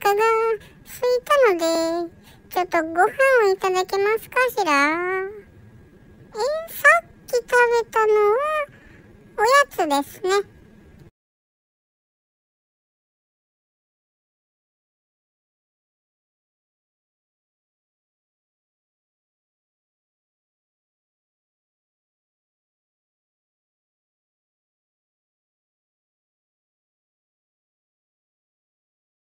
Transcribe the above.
腹が空いたので、ちょっとご飯をいただけますかしらえさっき食べたのは、おやつですね。